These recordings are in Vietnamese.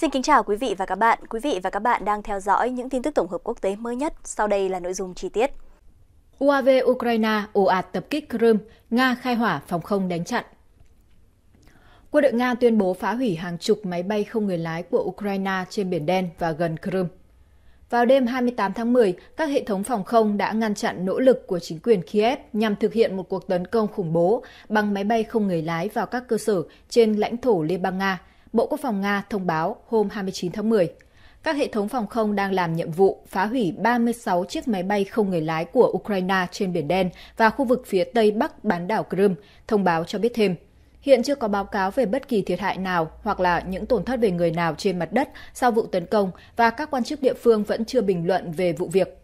Xin kính chào quý vị và các bạn. Quý vị và các bạn đang theo dõi những tin tức tổng hợp quốc tế mới nhất. Sau đây là nội dung chi tiết. UAV Ukraine ồ ạt tập kích Crimea, Nga khai hỏa phòng không đánh chặn. Quân đội Nga tuyên bố phá hủy hàng chục máy bay không người lái của Ukraine trên Biển Đen và gần Crimea. Vào đêm 28 tháng 10, các hệ thống phòng không đã ngăn chặn nỗ lực của chính quyền Kiev nhằm thực hiện một cuộc tấn công khủng bố bằng máy bay không người lái vào các cơ sở trên lãnh thổ Liên bang Nga – Bộ Quốc phòng Nga thông báo hôm 29 tháng 10. Các hệ thống phòng không đang làm nhiệm vụ phá hủy 36 chiếc máy bay không người lái của Ukraine trên Biển Đen và khu vực phía tây bắc bán đảo Crimea, thông báo cho biết thêm. Hiện chưa có báo cáo về bất kỳ thiệt hại nào hoặc là những tổn thất về người nào trên mặt đất sau vụ tấn công và các quan chức địa phương vẫn chưa bình luận về vụ việc.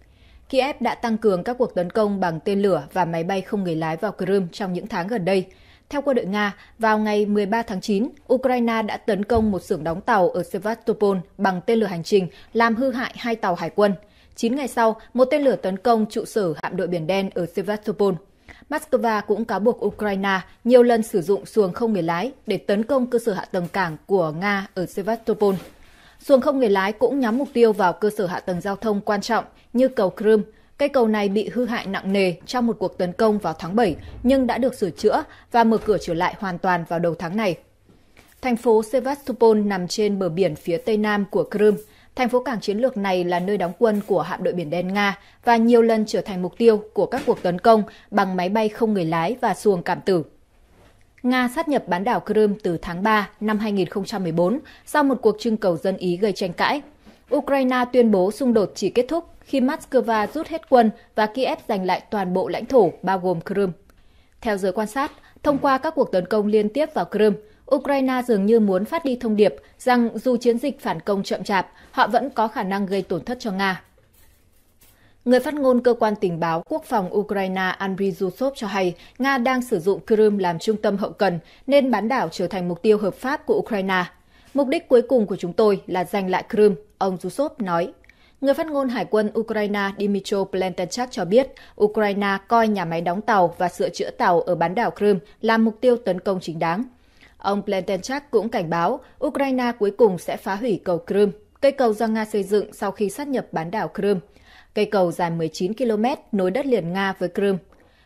Kiev đã tăng cường các cuộc tấn công bằng tên lửa và máy bay không người lái vào Crimea trong những tháng gần đây, theo quân đội Nga, vào ngày 13 tháng 9, Ukraine đã tấn công một xưởng đóng tàu ở Sevastopol bằng tên lửa hành trình, làm hư hại hai tàu hải quân. 9 ngày sau, một tên lửa tấn công trụ sở hạm đội Biển Đen ở Sevastopol. Moscow cũng cáo buộc Ukraine nhiều lần sử dụng xuồng không người lái để tấn công cơ sở hạ tầng cảng của Nga ở Sevastopol. Xuồng không người lái cũng nhắm mục tiêu vào cơ sở hạ tầng giao thông quan trọng như cầu Crimea, Cây cầu này bị hư hại nặng nề trong một cuộc tấn công vào tháng 7 nhưng đã được sửa chữa và mở cửa trở lại hoàn toàn vào đầu tháng này. Thành phố Sevastopol nằm trên bờ biển phía tây nam của Crimea. Thành phố cảng chiến lược này là nơi đóng quân của hạm đội biển đen Nga và nhiều lần trở thành mục tiêu của các cuộc tấn công bằng máy bay không người lái và xuồng cảm tử. Nga sát nhập bán đảo Crimea từ tháng 3 năm 2014 sau một cuộc trưng cầu dân Ý gây tranh cãi. Ukraine tuyên bố xung đột chỉ kết thúc khi Moscow rút hết quân và Kiev giành lại toàn bộ lãnh thổ, bao gồm Crimea. Theo giới quan sát, thông qua các cuộc tấn công liên tiếp vào Crimea, Ukraine dường như muốn phát đi thông điệp rằng dù chiến dịch phản công chậm chạp, họ vẫn có khả năng gây tổn thất cho Nga. Người phát ngôn cơ quan tình báo quốc phòng Ukraine Andriy Zhusov cho hay Nga đang sử dụng Crimea làm trung tâm hậu cần nên bán đảo trở thành mục tiêu hợp pháp của Ukraine. Mục đích cuối cùng của chúng tôi là giành lại Crimea, ông Zhusov nói. Người phát ngôn Hải quân Ukraine Dmytro Plentenchak cho biết, Ukraine coi nhà máy đóng tàu và sửa chữa tàu ở bán đảo Crimea là mục tiêu tấn công chính đáng. Ông Plentenchak cũng cảnh báo Ukraine cuối cùng sẽ phá hủy cầu Crimea, cây cầu do Nga xây dựng sau khi sát nhập bán đảo Crimea. Cây cầu dài 19 km nối đất liền Nga với Crimea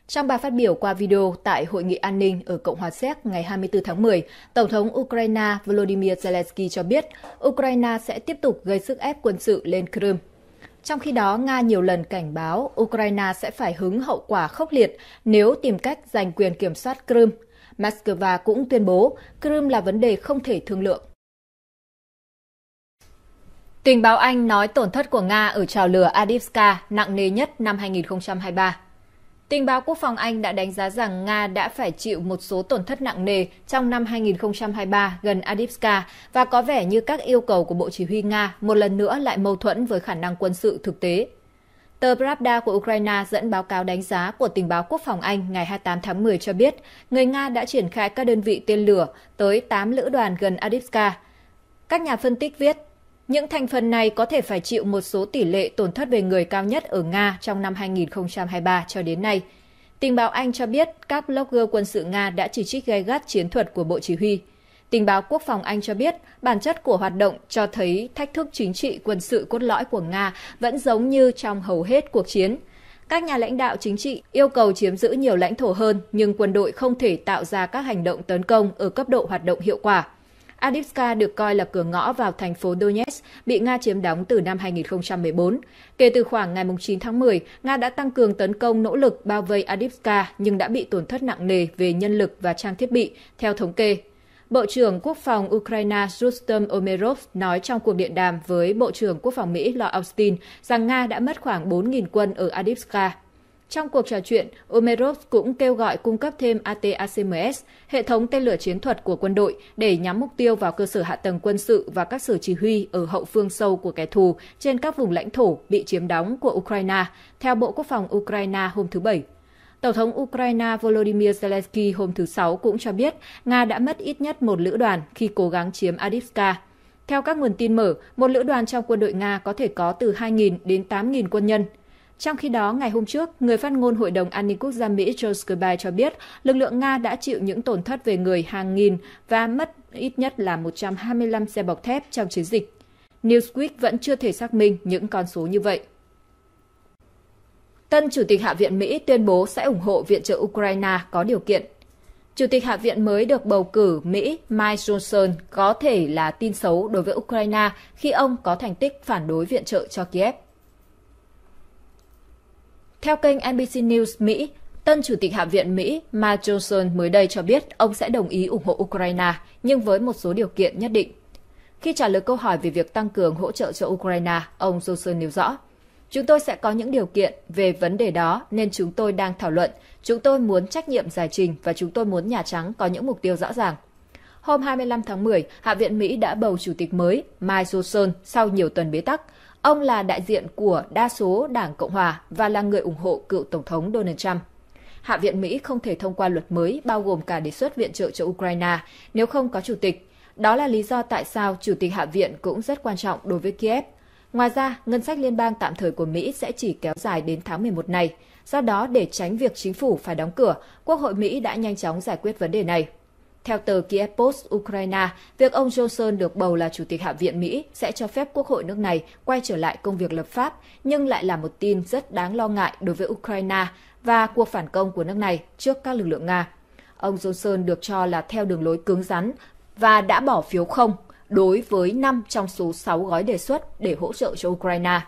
trong bài phát biểu qua video tại Hội nghị an ninh ở Cộng hòa Séc ngày 24 tháng 10, Tổng thống Ukraine Volodymyr Zelensky cho biết Ukraine sẽ tiếp tục gây sức ép quân sự lên Crimea. Trong khi đó, Nga nhiều lần cảnh báo Ukraine sẽ phải hứng hậu quả khốc liệt nếu tìm cách giành quyền kiểm soát Crimea. Moscow cũng tuyên bố Crimea là vấn đề không thể thương lượng. Tình báo Anh nói tổn thất của Nga ở trào lửa Adivska nặng nề nhất năm 2023. Tình báo quốc phòng Anh đã đánh giá rằng Nga đã phải chịu một số tổn thất nặng nề trong năm 2023 gần Adipska và có vẻ như các yêu cầu của Bộ Chỉ huy Nga một lần nữa lại mâu thuẫn với khả năng quân sự thực tế. Tờ Pravda của Ukraine dẫn báo cáo đánh giá của tình báo quốc phòng Anh ngày 28 tháng 10 cho biết, người Nga đã triển khai các đơn vị tên lửa tới 8 lữ đoàn gần Adipska. Các nhà phân tích viết, những thành phần này có thể phải chịu một số tỷ lệ tổn thất về người cao nhất ở Nga trong năm 2023 cho đến nay. Tình báo Anh cho biết các blogger quân sự Nga đã chỉ trích gay gắt chiến thuật của Bộ Chỉ huy. Tình báo quốc phòng Anh cho biết bản chất của hoạt động cho thấy thách thức chính trị quân sự cốt lõi của Nga vẫn giống như trong hầu hết cuộc chiến. Các nhà lãnh đạo chính trị yêu cầu chiếm giữ nhiều lãnh thổ hơn nhưng quân đội không thể tạo ra các hành động tấn công ở cấp độ hoạt động hiệu quả. Adivska được coi là cửa ngõ vào thành phố Donetsk, bị Nga chiếm đóng từ năm 2014. Kể từ khoảng ngày 9 tháng 10, Nga đã tăng cường tấn công nỗ lực bao vây Adivska nhưng đã bị tổn thất nặng nề về nhân lực và trang thiết bị, theo thống kê. Bộ trưởng Quốc phòng Ukraine Rustem Omerov nói trong cuộc điện đàm với Bộ trưởng Quốc phòng Mỹ Lloyd Austin rằng Nga đã mất khoảng 4.000 quân ở Adivska trong cuộc trò chuyện, Umerov cũng kêu gọi cung cấp thêm ATACMS, hệ thống tên lửa chiến thuật của quân đội để nhắm mục tiêu vào cơ sở hạ tầng quân sự và các sở chỉ huy ở hậu phương sâu của kẻ thù trên các vùng lãnh thổ bị chiếm đóng của Ukraine, theo Bộ Quốc phòng Ukraine hôm thứ Bảy. Tổng thống Ukraine Volodymyr Zelensky hôm thứ Sáu cũng cho biết Nga đã mất ít nhất một lữ đoàn khi cố gắng chiếm Adivka. Theo các nguồn tin mở, một lữ đoàn trong quân đội Nga có thể có từ 2.000 đến 8.000 quân nhân – trong khi đó, ngày hôm trước, người phát ngôn Hội đồng An ninh Quốc gia Mỹ Joe Skirby cho biết lực lượng Nga đã chịu những tổn thất về người hàng nghìn và mất ít nhất là 125 xe bọc thép trong chiến dịch. Newsweek vẫn chưa thể xác minh những con số như vậy. Tân Chủ tịch Hạ viện Mỹ tuyên bố sẽ ủng hộ viện trợ Ukraine có điều kiện. Chủ tịch Hạ viện mới được bầu cử Mỹ Mike Johnson có thể là tin xấu đối với Ukraine khi ông có thành tích phản đối viện trợ cho Kiev. Theo kênh NBC News Mỹ, Tân Chủ tịch Hạ viện Mỹ Mike Johnson mới đây cho biết ông sẽ đồng ý ủng hộ Ukraine, nhưng với một số điều kiện nhất định. Khi trả lời câu hỏi về việc tăng cường hỗ trợ cho Ukraine, ông Johnson nêu rõ, Chúng tôi sẽ có những điều kiện về vấn đề đó nên chúng tôi đang thảo luận. Chúng tôi muốn trách nhiệm giải trình và chúng tôi muốn Nhà Trắng có những mục tiêu rõ ràng. Hôm 25 tháng 10, Hạ viện Mỹ đã bầu chủ tịch mới Mike Johnson sau nhiều tuần bế tắc. Ông là đại diện của đa số Đảng Cộng Hòa và là người ủng hộ cựu Tổng thống Donald Trump. Hạ viện Mỹ không thể thông qua luật mới bao gồm cả đề xuất viện trợ cho Ukraine nếu không có chủ tịch. Đó là lý do tại sao chủ tịch Hạ viện cũng rất quan trọng đối với Kiev. Ngoài ra, ngân sách liên bang tạm thời của Mỹ sẽ chỉ kéo dài đến tháng 11 này. Do đó, để tránh việc chính phủ phải đóng cửa, Quốc hội Mỹ đã nhanh chóng giải quyết vấn đề này. Theo tờ Kiev Post Ukraine, việc ông Johnson được bầu là Chủ tịch Hạ viện Mỹ sẽ cho phép Quốc hội nước này quay trở lại công việc lập pháp, nhưng lại là một tin rất đáng lo ngại đối với Ukraine và cuộc phản công của nước này trước các lực lượng Nga. Ông Johnson được cho là theo đường lối cứng rắn và đã bỏ phiếu không đối với 5 trong số 6 gói đề xuất để hỗ trợ cho Ukraine.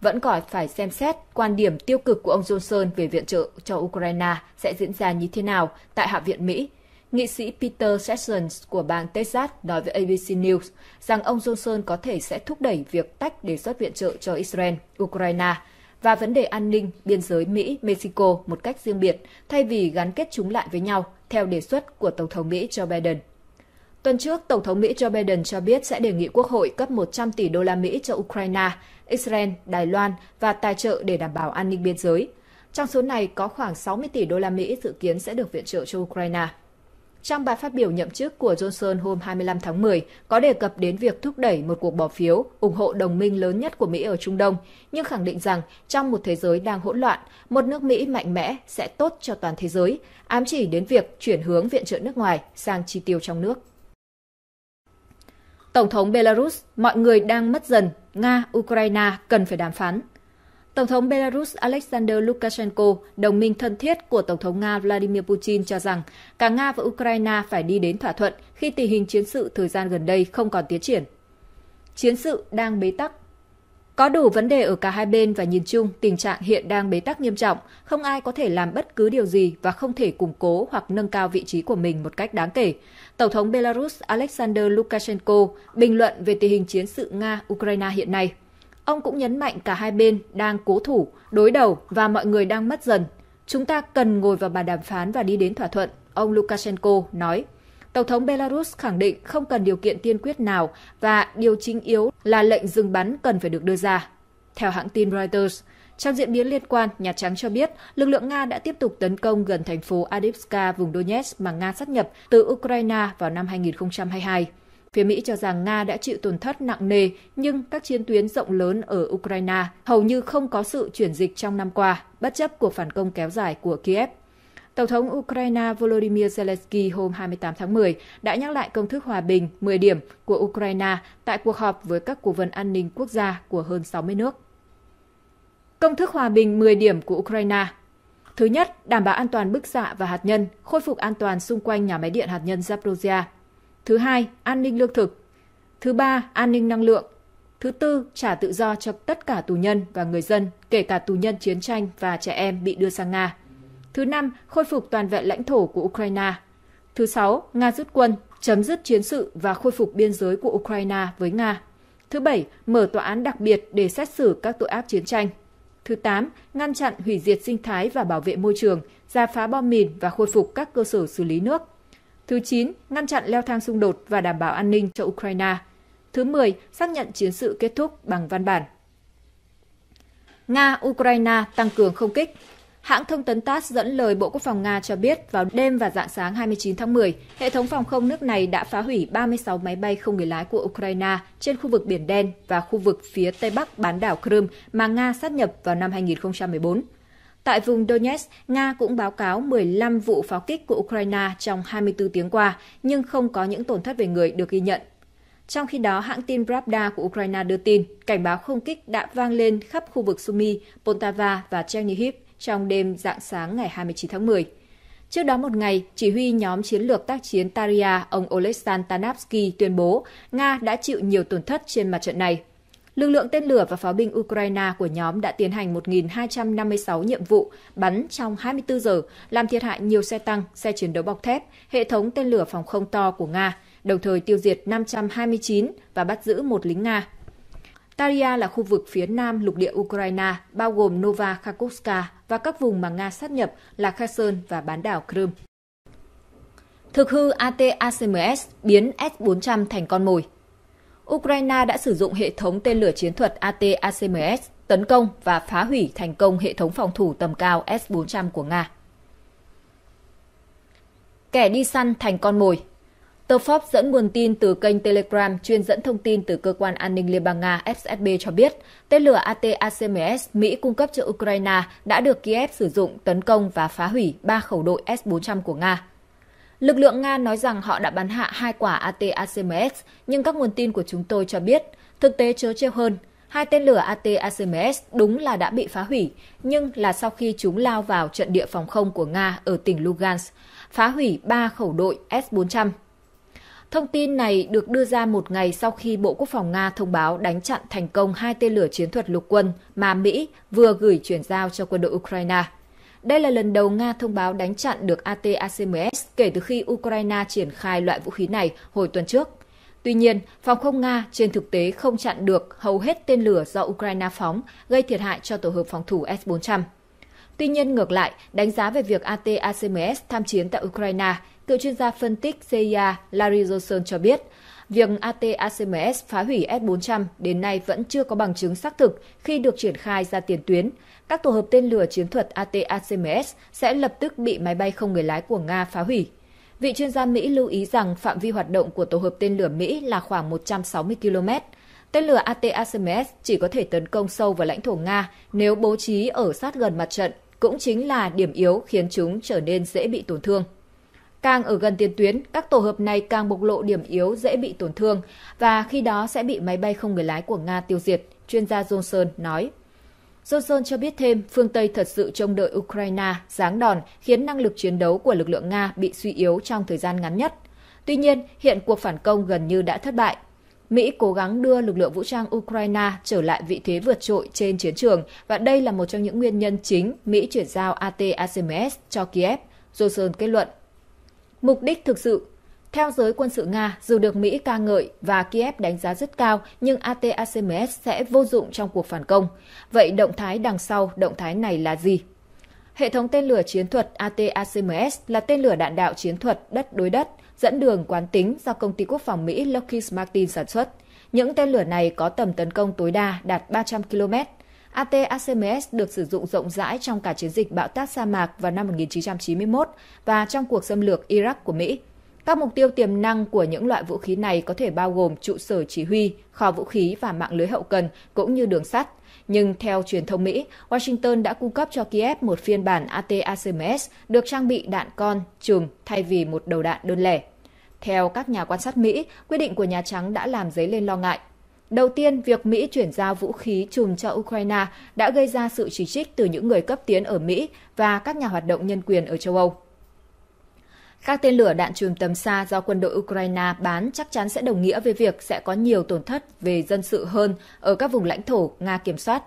Vẫn còn phải xem xét quan điểm tiêu cực của ông Johnson về viện trợ cho Ukraine sẽ diễn ra như thế nào tại Hạ viện Mỹ Nghị sĩ Peter Sessions của bang Texas nói với ABC News rằng ông Johnson có thể sẽ thúc đẩy việc tách đề xuất viện trợ cho Israel, Ukraine và vấn đề an ninh biên giới Mỹ-Mexico một cách riêng biệt thay vì gắn kết chúng lại với nhau theo đề xuất của Tổng thống Mỹ Joe Biden. Tuần trước, Tổng thống Mỹ Joe Biden cho biết sẽ đề nghị Quốc hội cấp 100 tỷ đô la Mỹ cho Ukraine, Israel, Đài Loan và tài trợ để đảm bảo an ninh biên giới. Trong số này có khoảng 60 tỷ đô la Mỹ dự kiến sẽ được viện trợ cho Ukraine. Trong bài phát biểu nhậm chức của Johnson hôm 25 tháng 10, có đề cập đến việc thúc đẩy một cuộc bỏ phiếu ủng hộ đồng minh lớn nhất của Mỹ ở Trung Đông, nhưng khẳng định rằng trong một thế giới đang hỗn loạn, một nước Mỹ mạnh mẽ sẽ tốt cho toàn thế giới, ám chỉ đến việc chuyển hướng viện trợ nước ngoài sang chi tiêu trong nước. Tổng thống Belarus, mọi người đang mất dần, Nga, Ukraine cần phải đàm phán. Tổng thống Belarus Alexander Lukashenko, đồng minh thân thiết của Tổng thống Nga Vladimir Putin cho rằng cả Nga và Ukraine phải đi đến thỏa thuận khi tình hình chiến sự thời gian gần đây không còn tiến triển. Chiến sự đang bế tắc. Có đủ vấn đề ở cả hai bên và nhìn chung tình trạng hiện đang bế tắc nghiêm trọng, không ai có thể làm bất cứ điều gì và không thể củng cố hoặc nâng cao vị trí của mình một cách đáng kể. Tổng thống Belarus Alexander Lukashenko bình luận về tình hình chiến sự Nga-Ukraine hiện nay – Ông cũng nhấn mạnh cả hai bên đang cố thủ, đối đầu và mọi người đang mất dần. Chúng ta cần ngồi vào bàn đàm phán và đi đến thỏa thuận, ông Lukashenko nói. Tổng thống Belarus khẳng định không cần điều kiện tiên quyết nào và điều chính yếu là lệnh dừng bắn cần phải được đưa ra. Theo hãng tin Reuters, trong diễn biến liên quan, Nhà Trắng cho biết lực lượng Nga đã tiếp tục tấn công gần thành phố Adivska, vùng Donetsk mà Nga sát nhập từ Ukraine vào năm 2022. Phía Mỹ cho rằng Nga đã chịu tổn thất nặng nề, nhưng các chiến tuyến rộng lớn ở Ukraine hầu như không có sự chuyển dịch trong năm qua, bất chấp cuộc phản công kéo dài của Kiev. Tổng thống Ukraine Volodymyr Zelensky hôm 28 tháng 10 đã nhắc lại công thức hòa bình 10 điểm của Ukraine tại cuộc họp với các cố vấn an ninh quốc gia của hơn 60 nước. Công thức hòa bình 10 điểm của Ukraine Thứ nhất, đảm bảo an toàn bức xạ và hạt nhân, khôi phục an toàn xung quanh nhà máy điện hạt nhân Zaporizhia Thứ hai, an ninh lương thực. Thứ ba, an ninh năng lượng. Thứ tư, trả tự do cho tất cả tù nhân và người dân, kể cả tù nhân chiến tranh và trẻ em bị đưa sang Nga. Thứ năm, khôi phục toàn vẹn lãnh thổ của Ukraine. Thứ sáu, Nga rút quân, chấm dứt chiến sự và khôi phục biên giới của Ukraine với Nga. Thứ bảy, mở tòa án đặc biệt để xét xử các tội ác chiến tranh. Thứ tám ngăn chặn hủy diệt sinh thái và bảo vệ môi trường, ra phá bom mìn và khôi phục các cơ sở xử lý nước. Thứ 9, ngăn chặn leo thang xung đột và đảm bảo an ninh cho Ukraine. Thứ 10, xác nhận chiến sự kết thúc bằng văn bản. Nga-Ukraine tăng cường không kích. Hãng thông tấn TASS dẫn lời Bộ Quốc phòng Nga cho biết vào đêm và dạng sáng 29 tháng 10, hệ thống phòng không nước này đã phá hủy 36 máy bay không người lái của Ukraine trên khu vực Biển Đen và khu vực phía Tây Bắc bán đảo Crimea mà Nga sát nhập vào năm 2014. Tại vùng Donetsk, Nga cũng báo cáo 15 vụ pháo kích của Ukraine trong 24 tiếng qua, nhưng không có những tổn thất về người được ghi nhận. Trong khi đó, hãng tin Pravda của Ukraine đưa tin cảnh báo không kích đã vang lên khắp khu vực Sumy, Poltava và Chernihiv trong đêm dạng sáng ngày 29 tháng 10. Trước đó một ngày, chỉ huy nhóm chiến lược tác chiến Taria, ông Oleksandr Tanavsky tuyên bố Nga đã chịu nhiều tổn thất trên mặt trận này lực lượng tên lửa và pháo binh Ukraine của nhóm đã tiến hành 1.256 nhiệm vụ bắn trong 24 giờ, làm thiệt hại nhiều xe tăng, xe chiến đấu bọc thép, hệ thống tên lửa phòng không to của Nga, đồng thời tiêu diệt 529 và bắt giữ một lính Nga. Taria là khu vực phía nam lục địa Ukraine, bao gồm Nova Kharkovska và các vùng mà Nga sát nhập là Kherson và bán đảo Crimea. Thực hư ATACMS biến S-400 thành con mồi – Ukraine đã sử dụng hệ thống tên lửa chiến thuật AT-ACMS tấn công và phá hủy thành công hệ thống phòng thủ tầm cao S-400 của Nga. Kẻ đi săn thành con mồi Tờ Forbes dẫn nguồn tin từ kênh Telegram chuyên dẫn thông tin từ Cơ quan An ninh Liên bang Nga FSB cho biết, tên lửa AT-ACMS Mỹ cung cấp cho Ukraine đã được Kiev sử dụng tấn công và phá hủy ba khẩu đội S-400 của Nga. Lực lượng Nga nói rằng họ đã bắn hạ hai quả AT-ACMS, nhưng các nguồn tin của chúng tôi cho biết, thực tế chớ trêu hơn, hai tên lửa AT-ACMS đúng là đã bị phá hủy, nhưng là sau khi chúng lao vào trận địa phòng không của Nga ở tỉnh Lugansk, phá hủy ba khẩu đội S-400. Thông tin này được đưa ra một ngày sau khi Bộ Quốc phòng Nga thông báo đánh chặn thành công hai tên lửa chiến thuật lục quân mà Mỹ vừa gửi chuyển giao cho quân đội Ukraine. Đây là lần đầu Nga thông báo đánh chặn được Atacms kể từ khi Ukraine triển khai loại vũ khí này hồi tuần trước. Tuy nhiên, phòng không Nga trên thực tế không chặn được hầu hết tên lửa do Ukraine phóng, gây thiệt hại cho tổ hợp phòng thủ S-400. Tuy nhiên, ngược lại, đánh giá về việc Atacms tham chiến tại Ukraine, cựu chuyên gia phân tích CIA Larry Johnson cho biết, việc Atacms phá hủy S-400 đến nay vẫn chưa có bằng chứng xác thực khi được triển khai ra tiền tuyến, các tổ hợp tên lửa chiến thuật ATACMS sẽ lập tức bị máy bay không người lái của Nga phá hủy. Vị chuyên gia Mỹ lưu ý rằng phạm vi hoạt động của tổ hợp tên lửa Mỹ là khoảng 160 km. Tên lửa ATACMS chỉ có thể tấn công sâu vào lãnh thổ Nga nếu bố trí ở sát gần mặt trận, cũng chính là điểm yếu khiến chúng trở nên dễ bị tổn thương. Càng ở gần tiền tuyến, các tổ hợp này càng bộc lộ điểm yếu dễ bị tổn thương và khi đó sẽ bị máy bay không người lái của Nga tiêu diệt, chuyên gia Johnson nói. Johnson cho biết thêm, phương Tây thật sự trông đợi Ukraine giáng đòn khiến năng lực chiến đấu của lực lượng Nga bị suy yếu trong thời gian ngắn nhất. Tuy nhiên, hiện cuộc phản công gần như đã thất bại. Mỹ cố gắng đưa lực lượng vũ trang Ukraine trở lại vị thế vượt trội trên chiến trường và đây là một trong những nguyên nhân chính Mỹ chuyển giao AT-ACMS cho Kiev, Johnson kết luận. Mục đích thực sự theo giới quân sự Nga, dù được Mỹ ca ngợi và Kiev đánh giá rất cao, nhưng ATACMS sẽ vô dụng trong cuộc phản công. Vậy động thái đằng sau động thái này là gì? Hệ thống tên lửa chiến thuật ATACMS là tên lửa đạn đạo chiến thuật đất đối đất, dẫn đường quán tính do công ty quốc phòng Mỹ Lockheed Martin sản xuất. Những tên lửa này có tầm tấn công tối đa đạt 300 km. ATACMS được sử dụng rộng rãi trong cả chiến dịch bạo tác sa mạc vào năm 1991 và trong cuộc xâm lược Iraq của Mỹ – các mục tiêu tiềm năng của những loại vũ khí này có thể bao gồm trụ sở chỉ huy, kho vũ khí và mạng lưới hậu cần cũng như đường sắt. Nhưng theo truyền thông Mỹ, Washington đã cung cấp cho Kiev một phiên bản ATACMS được trang bị đạn con, chùm thay vì một đầu đạn đơn lẻ. Theo các nhà quan sát Mỹ, quyết định của Nhà Trắng đã làm dấy lên lo ngại. Đầu tiên, việc Mỹ chuyển giao vũ khí chùm cho Ukraine đã gây ra sự chỉ trích từ những người cấp tiến ở Mỹ và các nhà hoạt động nhân quyền ở châu Âu. Các tên lửa đạn chùm tầm xa do quân đội Ukraine bán chắc chắn sẽ đồng nghĩa với việc sẽ có nhiều tổn thất về dân sự hơn ở các vùng lãnh thổ Nga kiểm soát.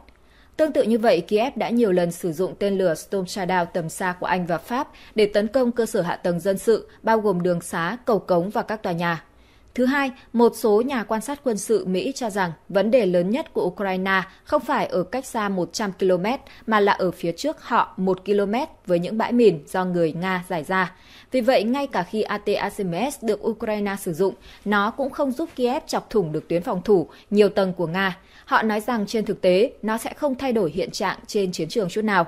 Tương tự như vậy, Kiev đã nhiều lần sử dụng tên lửa Storm Shadow tầm xa của Anh và Pháp để tấn công cơ sở hạ tầng dân sự, bao gồm đường xá, cầu cống và các tòa nhà. Thứ hai, một số nhà quan sát quân sự Mỹ cho rằng vấn đề lớn nhất của Ukraine không phải ở cách xa 100 km mà là ở phía trước họ 1 km với những bãi mìn do người Nga giải ra. Vì vậy, ngay cả khi ATACMS được Ukraine sử dụng, nó cũng không giúp Kiev chọc thủng được tuyến phòng thủ nhiều tầng của Nga. Họ nói rằng trên thực tế, nó sẽ không thay đổi hiện trạng trên chiến trường chút nào.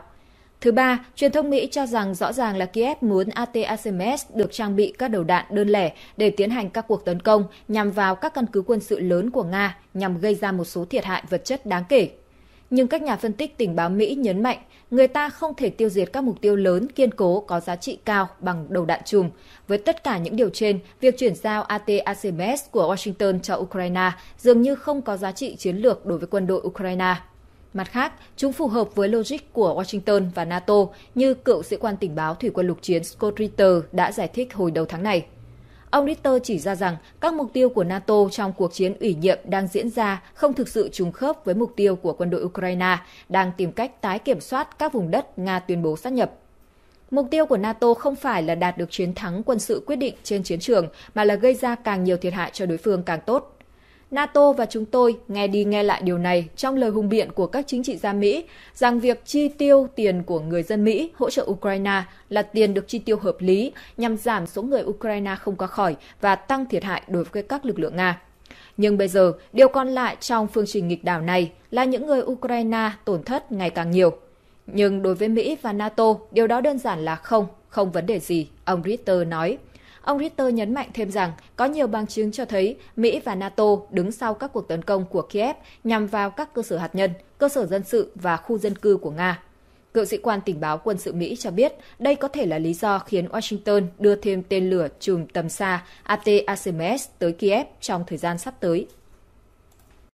Thứ ba, truyền thông Mỹ cho rằng rõ ràng là Kiev muốn ATACMS được trang bị các đầu đạn đơn lẻ để tiến hành các cuộc tấn công nhằm vào các căn cứ quân sự lớn của Nga nhằm gây ra một số thiệt hại vật chất đáng kể. Nhưng các nhà phân tích tình báo Mỹ nhấn mạnh người ta không thể tiêu diệt các mục tiêu lớn kiên cố có giá trị cao bằng đầu đạn chùm. Với tất cả những điều trên, việc chuyển giao ATACMS của Washington cho Ukraine dường như không có giá trị chiến lược đối với quân đội Ukraine. Mặt khác, chúng phù hợp với logic của Washington và NATO như cựu sĩ quan tình báo thủy quân lục chiến Scott Ritter đã giải thích hồi đầu tháng này. Ông Ritter chỉ ra rằng các mục tiêu của NATO trong cuộc chiến ủy nhiệm đang diễn ra không thực sự trùng khớp với mục tiêu của quân đội Ukraine đang tìm cách tái kiểm soát các vùng đất Nga tuyên bố sát nhập. Mục tiêu của NATO không phải là đạt được chiến thắng quân sự quyết định trên chiến trường mà là gây ra càng nhiều thiệt hại cho đối phương càng tốt. NATO và chúng tôi nghe đi nghe lại điều này trong lời hùng biện của các chính trị gia Mỹ rằng việc chi tiêu tiền của người dân Mỹ hỗ trợ Ukraine là tiền được chi tiêu hợp lý nhằm giảm số người Ukraine không qua khỏi và tăng thiệt hại đối với các lực lượng Nga. Nhưng bây giờ, điều còn lại trong phương trình nghịch đảo này là những người Ukraine tổn thất ngày càng nhiều. Nhưng đối với Mỹ và NATO, điều đó đơn giản là không, không vấn đề gì, ông Ritter nói. Ông Ritter nhấn mạnh thêm rằng có nhiều bằng chứng cho thấy Mỹ và NATO đứng sau các cuộc tấn công của Kiev nhằm vào các cơ sở hạt nhân, cơ sở dân sự và khu dân cư của Nga. Cựu sĩ quan tình báo quân sự Mỹ cho biết đây có thể là lý do khiến Washington đưa thêm tên lửa chùm tầm xa AT-ACMS tới Kiev trong thời gian sắp tới.